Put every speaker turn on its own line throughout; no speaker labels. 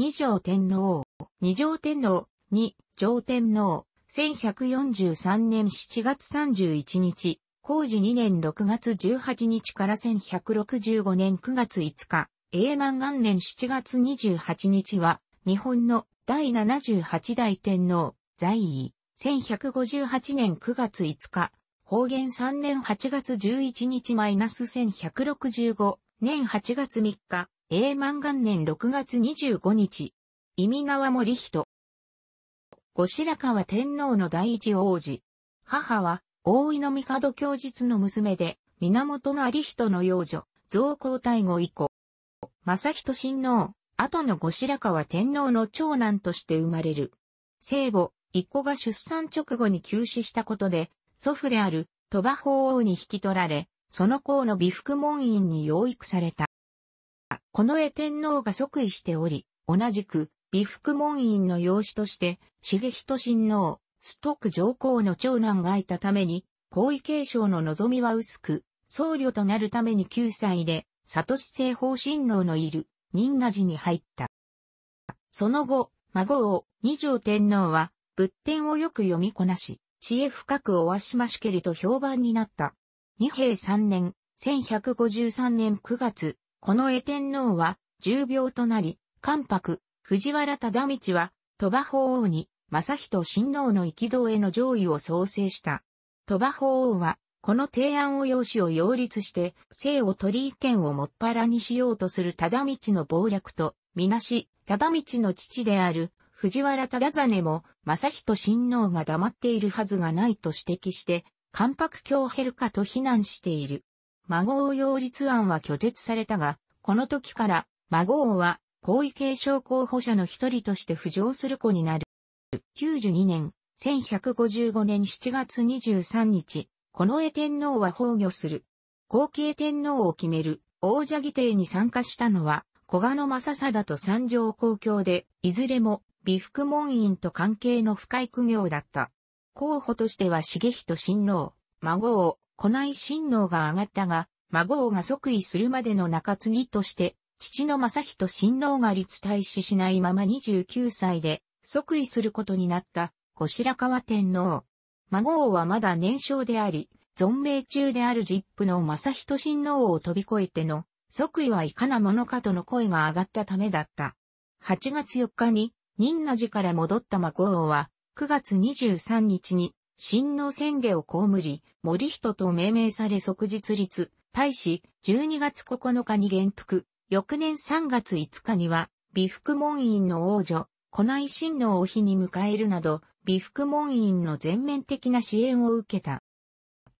二条天皇、二条天皇、二条天皇、1143年7月31日、工事2年6月18日から1165年9月5日、永満元年7月28日は、日本の第78代天皇、在位、1158年9月5日、方言3年8月11日マイナス1165年8月3日、永満元年6月25日、意味川森人。後白河天皇の第一王子。母は、大井の帝教日の娘で、源有人の幼女、造皇太后以降。正人親王、後の後白河天皇の長男として生まれる。聖母、一子が出産直後に急死したことで、祖父である、鳥羽法王に引き取られ、その皇の美福門院に養育された。この絵天皇が即位しており、同じく、美福門院の養子として、重人親王、ストック上皇の長男がいたために、皇位継承の望みは薄く、僧侶となるために9歳で、里市政方親王のいる、仁和寺に入った。その後、孫を、二条天皇は、仏典をよく読みこなし、知恵深くおわしましけりと評判になった。二平三年、1153年9月、この絵天皇は、重病となり、関白、藤原忠道は、鳥羽法王に、正人親王のき道への上位を創生した。鳥羽法王は、この提案を要紙を擁立して、姓を取り意見をもっぱらにしようとする忠道の謀略と、みなし、忠道の父である、藤原忠真も、正人親王が黙っているはずがないと指摘して、関白教ヘルカと非難している。孫王擁立案は拒絶されたが、この時から孫王は皇位継承候補者の一人として浮上する子になる。92年、1155年7月23日、近衛天皇は崩御する。後継天皇を決める王者議定に参加したのは、小賀野正貞と三条公共で、いずれも、美福門院と関係の深い苦行だった。候補としては茂人新郎、孫王、古内親王が上がったが、孫王が即位するまでの中継ぎとして、父の正人親王が立退死しないまま29歳で即位することになった後白河天皇。孫王はまだ年少であり、存命中であるジップの正人親王を飛び越えての即位はいかなものかとの声が上がったためだった。8月4日に、仁の寺から戻った孫王は、9月23日に、神の宣下をむり、森人と命名され即日立、大使、12月9日に元服、翌年3月5日には、美福門院の王女、古内神皇を日に迎えるなど、美福門院の全面的な支援を受けた。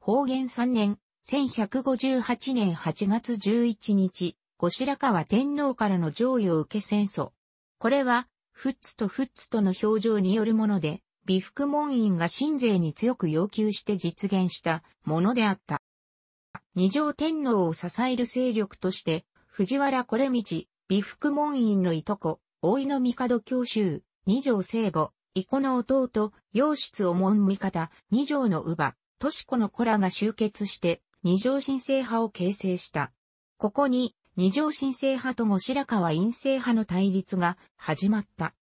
方言3年、1158年8月11日、後白河天皇からの上位を受け戦争。これは、フッツとフッツとの表情によるもので、美福門院が新税に強く要求して実現したものであった。二条天皇を支える勢力として、藤原これ道、美福門院のいとこ、大井の帝教州、二条聖母、伊子の弟、洋室をん味方、二条の乳母、し子の子らが集結して、二条新聖派を形成した。ここに、二条新聖派と後白河院政派の対立が始まった。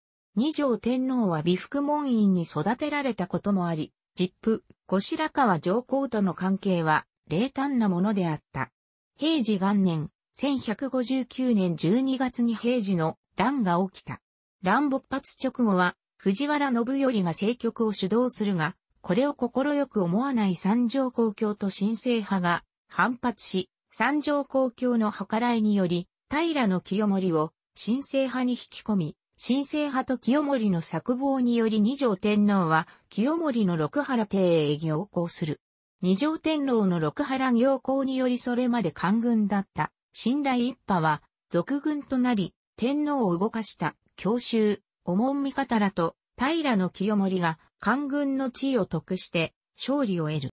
二条天皇は美福門院に育てられたこともあり、実父、後白河上皇との関係は、冷淡なものであった。平治元年、1159年12月に平治の乱が起きた。乱勃発直後は、藤原信頼が政局を主導するが、これを快く思わない三条公共と新政派が反発し、三条公共の計らいにより、平清盛を新政派に引き込み、新生派と清盛の作望により二条天皇は清盛の六原庭へ行行する。二条天皇の六原行行によりそれまで官軍だった信頼一派は俗軍となり天皇を動かした教習、おもんみかたらと平の清盛が官軍の地位を得して勝利を得る。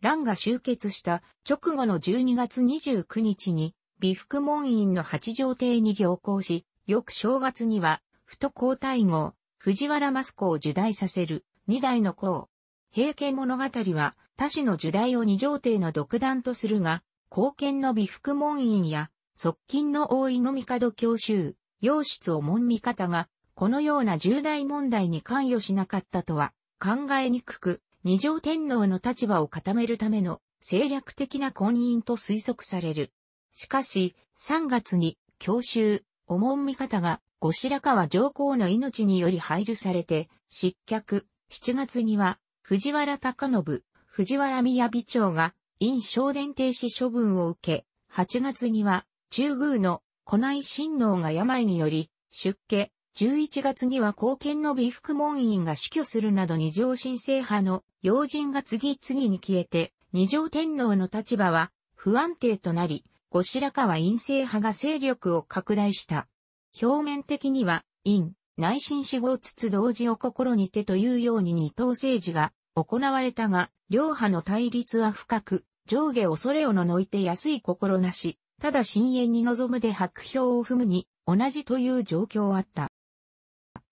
乱が終結した直後の12月29日に、美福門院の八条邸に行行し、翌正月には、と皇太后、藤原マスコを受代させる、二代の皇。平家物語は、他氏の受代を二条帝の独断とするが、後見の美福門院や、側近の大井の帝教習、洋室を門味方が、このような重大問題に関与しなかったとは、考えにくく、二条天皇の立場を固めるための政略的な婚姻と推測される。しかし、3月に、教習、おもん味方が、後白河上皇の命により配慮されて、失脚。7月には、藤原隆信、藤原宮美長が、院昇殿停止処分を受け、8月には、中宮の古内親王が病により、出家。11月には後見の美福門院が死去するなど二条神聖派の要人が次々に消えて、二条天皇の立場は不安定となり、後白河院政派が勢力を拡大した。表面的には、院、内心死後つつ同時を心にてというように二党政治が行われたが、両派の対立は深く、上下恐れをののいて安い心なし、ただ深淵に臨むで白票を踏むに、同じという状況あった。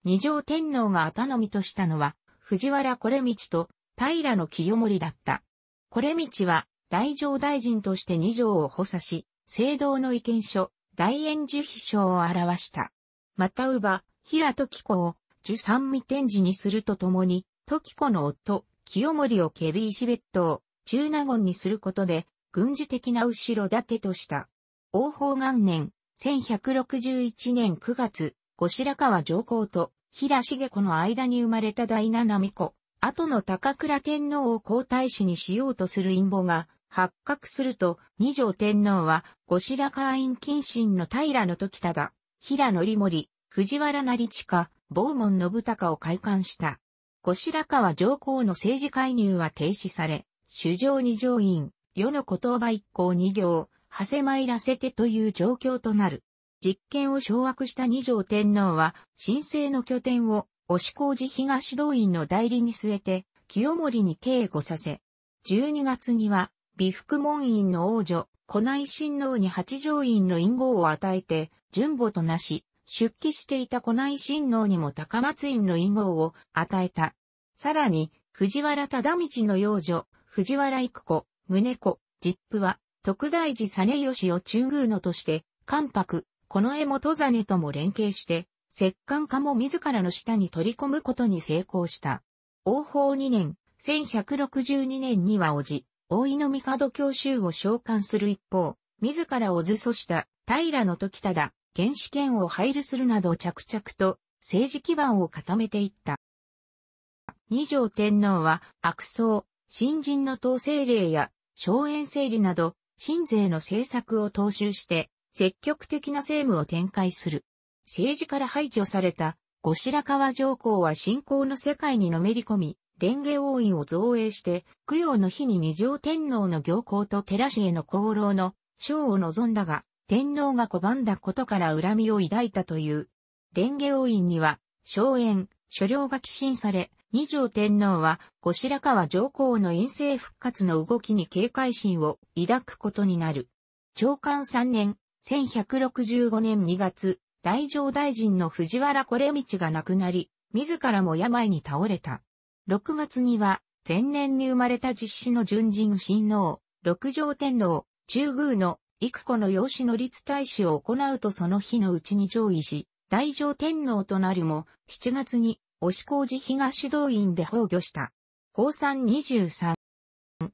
二条天皇が頭みとしたのは、藤原これ道と平の清盛だった。これ道は、大乗大臣として二条を補佐し、聖堂の意見書、大円樹秘書を表した。また、乳母、平時子を、樹三味天寺にするとともに、時子の夫、清盛をケビーシベットを、中納言にすることで、軍事的な後ろ盾とした。王法元年、1161年9月、後白河上皇と平重子の間に生まれた第七美子、後の高倉天皇を皇太子にしようとする陰謀が発覚すると、二条天皇は、後白河院近親の平の時忠、平則盛、森、藤原成下、坊門信孝を開館した。後白河上皇の政治介入は停止され、主上二条院、世の言葉一行二行、はせまいらせてという状況となる。実権を掌握した二条天皇は、神聖の拠点を、押工事東動院の代理に据えて、清盛に警護させ、12月には、美福門院の王女、古内親王に八条院の因号を与えて、順母となし、出帰していた古内親王にも高松院の因号を与えた。さらに、藤原忠道の幼女、藤原育子、宗子、実父は、徳大寺実義を中宮のとして、関白、この絵元真とも連携して、摂関家も自らの下に取り込むことに成功した。王法2年、1162年にはおじ、大井の帝教衆を召喚する一方、自らを図訴した平の時忠、原始権を配慮するなど着々と政治基盤を固めていった。二条天皇は悪僧、新人の統制令や荘園整理など、新税の政策を踏襲して、積極的な政務を展開する。政治から排除された、後白河上皇は信仰の世界にのめり込み、蓮華王院を造営して、供養の日に二条天皇の行幸と寺氏への功労の賞を望んだが、天皇が拒んだことから恨みを抱いたという。蓮華王院には、荘園、所領が寄進され、二条天皇は、後白河上皇の陰性復活の動きに警戒心を抱くことになる。長官3年、1165年2月、大乗大臣の藤原惟道が亡くなり、自らも病に倒れた。6月には、前年に生まれた実子の純人親王、六条天皇、中宮の幾子の養子の立大使を行うとその日のうちに上位し、大乗天皇となるも、7月に、押工事東動院で崩御した。高三23。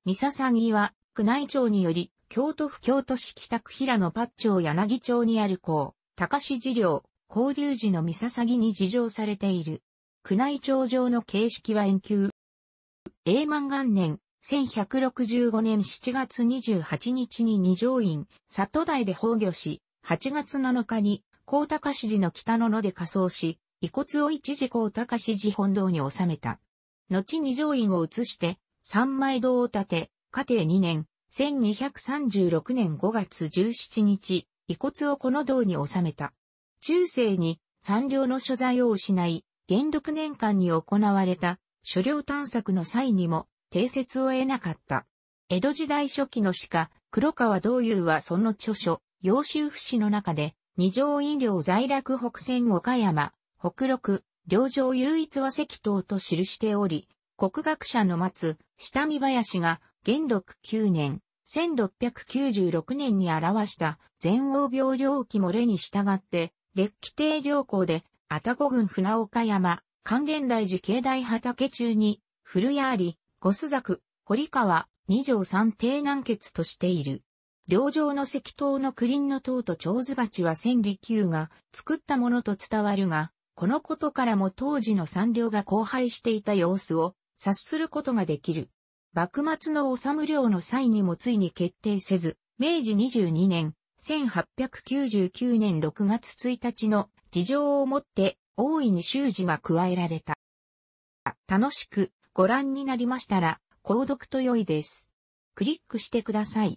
三笹木は、宮内庁により、京都府京都市北区平野八丁柳町にある公、高志寺領、交流寺の三笹木に事情されている。宮内庁上の形式は遠球。永満元年、1165年7月28日に二条院、里台で崩御し、8月7日に、高高市寺の北野野で仮葬し、遺骨を一時高高市寺本堂に収めた。後二条院を移して、三枚堂を建て、家庭2年、1236年5月17日、遺骨をこの堂に収めた。中世に、三両の所在を失い、元禄年間に行われた諸領探索の際にも定説を得なかった。江戸時代初期の詩家、黒川道友はその著書、洋州不死の中で、二条飲料在落北線岡山、北六、領上唯一は石頭と記しており、国学者の松、下見林が、元禄9年、1696年に表した全王病領域も例に従って、列記帝領校で愛宕郡船岡山、還元大寺境内畑中に、古屋あり、五須作、堀川、二条三邸南結としている。両上の石塔の九輪の塔と長図鉢は千里宮が作ったものと伝わるが、このことからも当時の三両が荒廃していた様子を察することができる。幕末の治む領の際にもついに決定せず、明治22年、1899年6月1日の事情をもって大いに修辞が加えられた。楽しくご覧になりましたら、購読と良いです。クリックしてください。